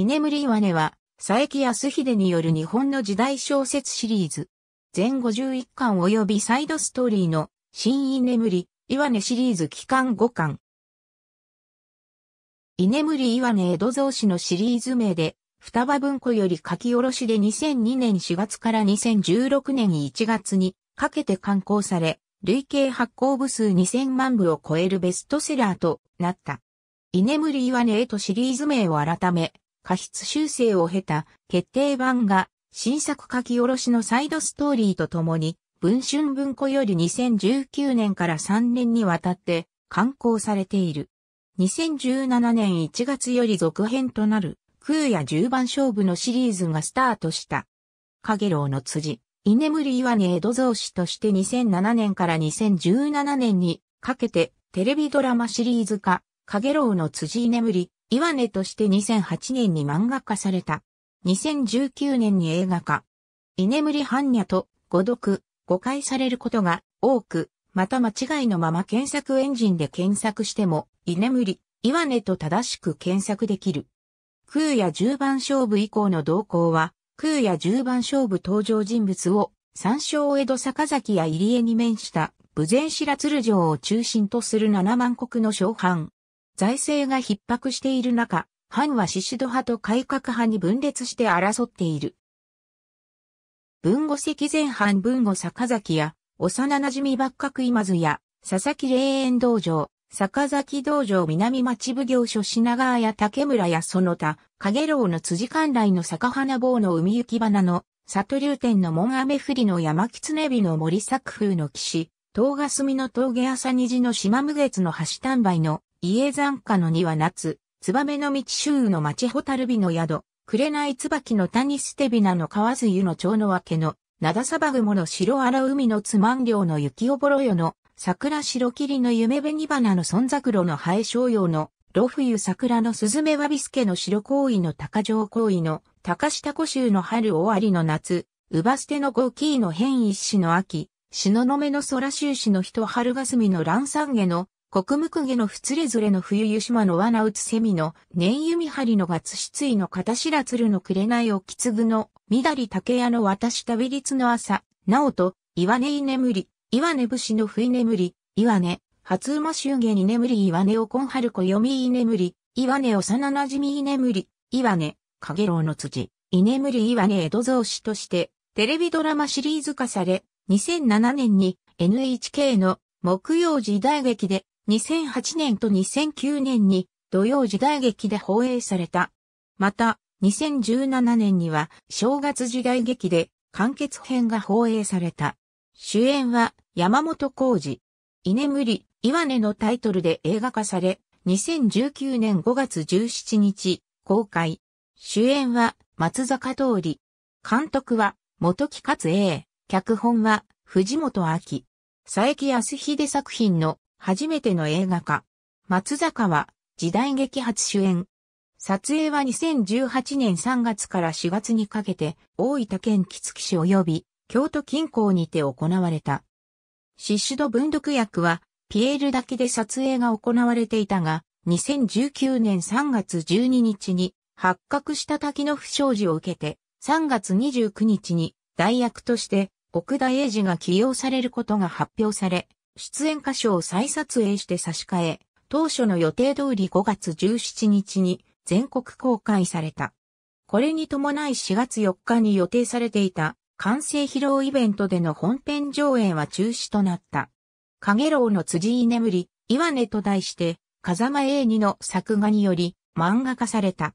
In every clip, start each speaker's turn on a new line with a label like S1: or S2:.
S1: 居眠り岩根は、佐伯康秀による日本の時代小説シリーズ。全51巻及びサイドストーリーの、新居眠り、岩根シリーズ期間5巻。居眠り岩根江戸造紙のシリーズ名で、双葉文庫より書き下ろしで2002年4月から2016年1月にかけて刊行され、累計発行部数2000万部を超えるベストセラーとなった。居眠り岩根へとシリーズ名を改め、過失修正を経た決定版が新作書き下ろしのサイドストーリーとともに、文春文庫より2019年から3年にわたって刊行されている。2017年1月より続編となる空や10番勝負のシリーズがスタートした。影楼の辻、居眠り岩根江戸造詞として2007年から2017年にかけてテレビドラマシリーズ化、影楼の辻居眠り、岩根として2008年に漫画化された。2019年に映画化。居眠り般若と誤読、誤解されることが多く、また間違いのまま検索エンジンで検索しても、居眠り、岩根と正しく検索できる。空や十番勝負以降の動向は、空や十番勝負登場人物を、三章江戸坂崎や入江に面した、武前白鶴城を中心とする七万国の小藩、財政が逼迫している中、藩は獅子戸派と改革派に分裂して争っている。文後関前藩文後坂崎や、幼馴染幕閣今津や、佐々木霊園道場、坂崎道場南町奉行所品川や竹村やその他、影楼の辻観来の坂花坊の海行き花の、里竜天の門雨降りの山狐日の森作風の騎士、東霞の峠朝虹の島無月の橋丹梅の家山下の庭夏、燕の道周の町蛍びの宿、紅椿の谷捨てびなの川津湯の蝶の分けの、灘砂雲の白荒海のつまんうの雪おぼろよの、桜白霧の夢紅花の孫桜の生え昇用の、露冬桜のスズメワビスケの白行為の高城行為の、高下古州の春終わりの夏、うば捨てのゴキーの変一子の秋、しののめの空収支の人春霞の乱山下の、国無区下のふつれずれの冬湯島の罠打つ蝉の年弓張の月失意の片白鶴の紅をきつぐの、緑。り竹屋の私旅立の朝、なおと、岩根居眠り、岩根節の不居眠り、岩根、初馬修下に眠り岩根を今春子読み居眠り、岩根幼馴染み眠り、岩根、影楼の辻、居眠り岩根江戸造詞として、テレビドラマシリーズ化され、2007年に NHK の木曜時代劇で2008年と2009年に土曜時代劇で放映された。また、2017年には正月時代劇で完結編が放映された。主演は山本浩二。居眠り、岩根のタイトルで映画化され、2019年5月17日公開。主演は松坂通り。監督は元木勝英。脚本は藤本明。佐伯康秀作品の初めての映画化。松坂は時代劇初主演。撮影は2018年3月から4月にかけて大分県木月市及び京都近郊にて行われた。シッシュド文読役はピエールだけで撮影が行われていたが、2019年3月12日に発覚した滝の不祥事を受けて、3月29日に代役として奥田英二が起用されることが発表され、出演歌唱を再撮影して差し替え、当初の予定通り5月17日に全国公開された。これに伴い4月4日に予定されていた完成披露イベントでの本編上映は中止となった。影げの辻居眠り、岩根と題して、風間英二の作画により漫画化された。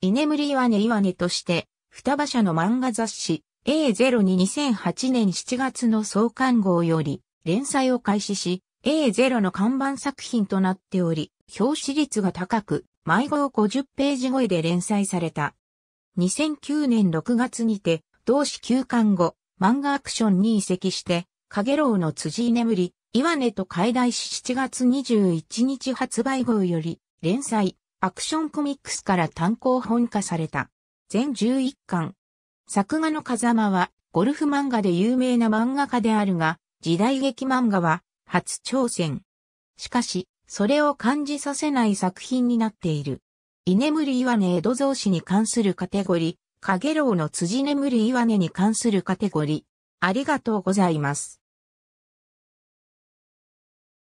S1: 居眠り岩根岩根として、双葉社の漫画雑誌 A0 に2008年7月の創刊号より、連載を開始し、A0 の看板作品となっており、表紙率が高く、毎号50ページ超えで連載された。2009年6月にて、同志休刊後、漫画アクションに移籍して、影げの辻居眠り、岩根と解題し7月21日発売号より、連載、アクションコミックスから単行本化された。全11巻。作画の風間は、ゴルフ漫画で有名な漫画家であるが、時代劇漫画は初挑戦。しかし、それを感じさせない作品になっている。居眠り岩根江戸造詞に関するカテゴリー、影楼の辻眠り岩根に関するカテゴリー。ありがとうございます。